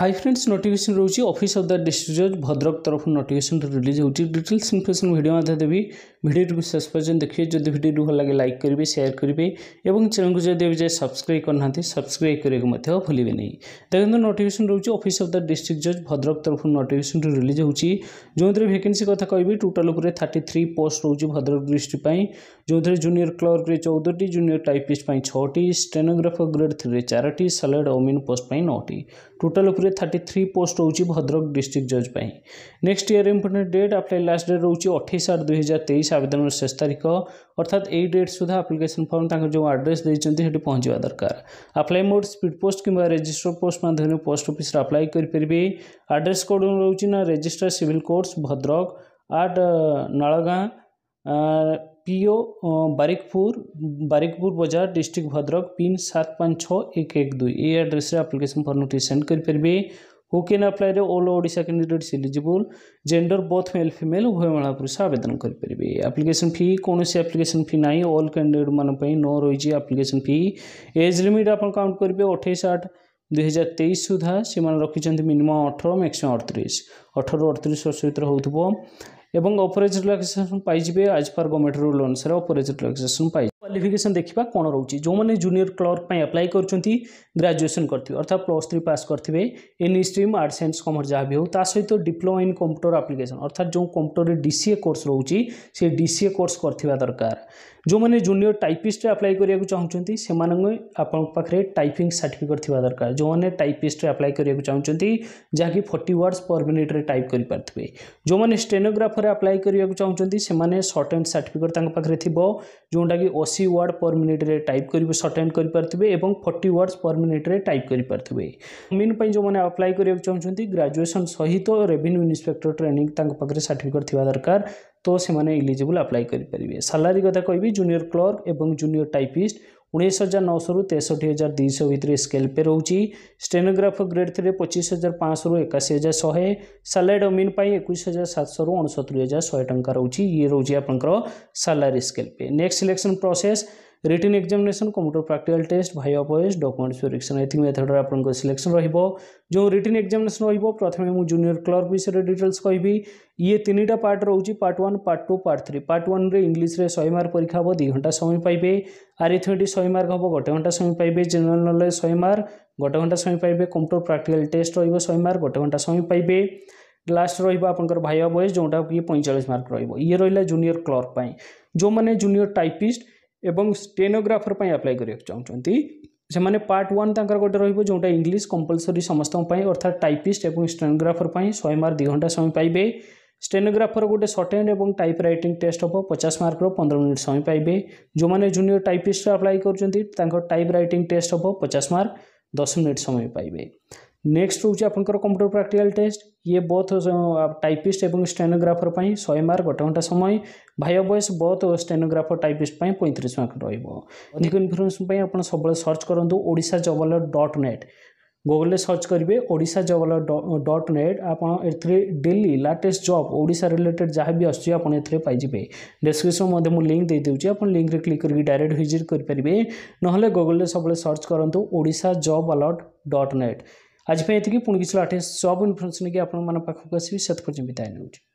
high friends notification রয়েছে office of the district জজ ভদ্রক তরফ নোটিফিকেসন রিলিজ হচ্ছে ডিটেলস ইনফরমেশন ভিডিও মধ্যে দেবি ভিডিওটি শেষ পর্যন্ত দেখবে যদি ভিডিওটি ভালো লাগে লাইক করবে সেয়ার করবে এবং চ্যানেলকে যদি এবে যায় সবসক্রাইব করে না সবসক্রাইব করা মধ্যে ভুলবে না দেখুন নোটিফিকেসন রয়েছে অফিস অফ দ্য ডিস্ট্রিক্ট জজ ভদ্রক তরফ নোটিফিকেসন রিলিজ হচ্ছে যেতে ভ্যাকেন্সি কথা কবি টোটাল উপরে থার্টি থ্রি পোস্ট রয়েছে ভদ্রক ডিস্ট্রিক্ট পাই যেতে জুনিয়র ক্লর্করে চৌদটি জুনিয়র টাইপিস্ট পাই ছটি স্টেনোগ্রাফর গ্রেড থ্রিরে চারটি সালাড অমিন পোস্ট পাই নটি টোটাল উপরে ये थर्टी थ्री पोस्ट रोचे भद्रक डिस्ट्रिक्ट जज पर next year important date apply last date रोज अठाई आठ दुई हजार तेईस आवेदन शेष तारीख अर्थात यही डेट सुधा आप्लिकेसन फर्म तक जो आड्रेस देखते पहुंचा दरकार आप्लाई मोड स्पीड पोस्ट कि रेजिस्टर पोस्ट मध्यम पोस्ट अफिस आप्लाई करेंगे आड्रेस कौट रोचना register civil court Bhadrak at Nalaga PO Barikpur Barikpur बाजार डिस्ट्रिक्ट भद्रक पिन सात पाँच छः एक एक दुई ये आड्रेस आप्लिकेसन फर्म टी सेंड करेंगे who can apply all Odia candidate eligible gender both male female उभय महिला पुरुष आवेदन करेंगे आप्लिकेसन फी कौन से आप्लिकेसन फी ना अल कैंडिडेट मानी न रही आप्लिकेसन फी एज लिमिट आप काउंट करेंगे अठाईस आठ दुई हजार तेईस सुधा से रखिंट मिनिमम अठर मैक्सीम अड़तीस अठर अड़तीस वर्ष भर हो এবং ଅପରେଜ୍ ରିଲାକ୍ସେସନ୍ ପାଇଯିବେ ଆଜ୍ ପର୍ ଗଭର୍ଣ୍ଣମେଣ୍ଟ ରୁଲ୍ ଅନୁସାରେ ଅପରେଜ୍ ରିଲାକ୍ସେସନ୍ ପାଇ କ୍ୱାଲିଫିକେସନ୍ ଦେଖିବା କ'ଣ ରହୁଛି ଯେଉଁମାନେ ଜୁନିୟର କ୍ଲର୍କ ପାଇଁ ଆପ୍ଲାଏ କରୁଛନ୍ତି ଗ୍ରାଜୁଏସନ୍ କରିଥିବେ ଅର୍ଥାৎ ପ୍ଲସ୍ ଥ୍ରୀ ପାସ୍ କରିଥିବେ any stream art science commerce ଯାହା ବି ହେଉ ତା ସହିତ ଡିପ୍ଲୋମା ଇନ୍ କମ୍ପ୍ୟୁଟର ଆପ୍ଲିକେସନ୍ ଅର୍ଥାତ୍ ଯେଉଁ କମ୍ପ୍ୟୁଟରରେ ଡି ସି ଏ କୋର୍ସ ରହୁଛି ସେ ଡି ସି ଏ କୋର୍ସ କରିଥିବା ଦରକାର जो मैंने जूनियर टाइपिस्ट आप्लाई करने चाहते से आपण पाखे टाइपिंग सार्टिफिकेट थी दरकार जो मैंने टाइपिस्ट आप्लाय करने चाहते जहाँकि फोर्टी वर्ड्स पर मिनिट्रे टाइप पार्थे जो मैंने स्टेनोग्राफर आप्लाय करने चाहते से सर्ट एंड सार्टिफिकेट पाखे थी जोटा कि अशी वार्ड पर मिनिट्रे टाइप कर सर्ट एंड करेंगे और फोर्टी वर्ड्स पर मिनिट्रे टाइप करेंगे मेन जो मैंने आप्लाय करने चाहते ग्राजुएसन सहित रेवेन्यू इन्स्पेक्टर ट्रेनिंग पाखे सर्टिफिकेट थी दरकार তো সে মান এলিজিবল এপ্লাই করি পারবি স্যালারি কথা কইবি জুনিয়র ক্লার্ক এবং জুনিয়র টাইপিস্ট 19900 রু 63200 বিত স্কেল পে রউচি স্টেনোগ্রাফার গ্রেড 3 রে 25500 রু 81100 স্যালারি এডমিন পাই 21700 রু 69100 টঙ্কা রউচি ই রউজি আপনক salary scale pay next selection process written examination computer practical test viva voce document verification एथिक मेथड आपंकर सिलेक्शन जो रिटर्न एक्जामेसन रथमें मुझ जूनियर क्लर्क विषय डिटेल्स कहि ये तीन पार्ट रोचे part one part two part three part one में इंग्लीश में शहे मार्क परीक्षा हम दुई घंटा समय पाइबे आरिथमेटिक शहे मार्क हम गोटे घंटा समय पाइबे जेनेल नलेज शहे मार्क गोटे घंटा समय पाए कंप्यूटर प्राक्टिकाल टेस्ट रहे मार्क गोटे घंटा समय पाए लास्ट रपर भाई बयस जोटा कि पैंचाश मार्क रे रहा जूनियर क्लर्क जो मैंने जूनियर टाइपिस्ट स्टेनोग्राफर पर आप्लाई करने चाहते से मैंने पार्ट वाकर गोटे रोज जोटा इंग्लीश कंपलसरी समस्त अर्थात टाइपिस्ट और स्टेनोग्राफर पर शहे मार्क दुई घंटा समय पाए स्टेनोग्राफर गोटे shorthand type writing test हम पचास मार्क पंद्रह मिनिट समय पाए जो मैंने जूनियर टाइपिस्ट्रे आप्लाई करते टाइप रईटिंग टेस्ट हम पचास मार्क दस मिनिट समय पाए ନେକ୍ସଟ ରହୁଛି ଆପଣଙ୍କର କମ୍ପ୍ୟୁଟର ପ୍ରାକ୍ଟିକାଲ ଟେଷ୍ଟ ଇଏ ବୋଥ୍ ଟାଇପିଷ୍ଟ ଏବଂ ଷ୍ଟେନୋଗ୍ରାଫର ପାଇଁ ଶହେ ମାର୍କ ଗୋଟେ ଘଣ୍ଟା ସମୟ viva voce both stenographer typist ପାଇଁ ପଇଁତିରିଶ ମାର୍କ ରହିବ ଅଧିକ ଇନଫର୍ମେସନ୍ ପାଇଁ ଆପଣ ସବୁବେଳେ ସର୍ଚ୍ଚ କରନ୍ତୁ ଓଡ଼ିଶା ଜବଲର ଡଟ୍ ନେଟ୍ ଗୁଗଲରେ ସର୍ଚ୍ଚ କରିବେ ଓଡ଼ିଶା ଜବଲର ଡଟ୍ ନେଟ୍ ଆପଣ ଏଥିରେ daily latest job Odisha related ଯାହା ବି ଆସୁଛି ଆପଣ ଏଥିରେ ପାଇଯିବେ ଡେସ୍କ୍ରିପ୍ସନ୍ ମଧ୍ୟ ମୁଁ ଲିଙ୍କ୍ ଦେଇଦେଉଛି ଆପଣ ଲିଙ୍କ୍ରେ କ୍ଲିକ୍ କରିକି ଡାଇରେକ୍ଟ ଭିଜିଟ୍ କରିପାରିବେ ନହେଲେ ଗୁଗଲରେ ସବୁବେଳେ ସର୍ଚ୍ଚ କରନ୍ତୁ Odisha job alert dot net ଆଜି ପାଇଁ ଏତିକି ପୁଣି କିଛି ଲାଟେଷ୍ଟ ଜବ୍ ଇନଫର୍ମେସନ୍ ନେଇକି ଆପଣମାନଙ୍କ ପାଖକୁ ଆସିବି ସେଥି ପର୍ଯ୍ୟନ୍ତ ବିଦାୟ ନେଉଛି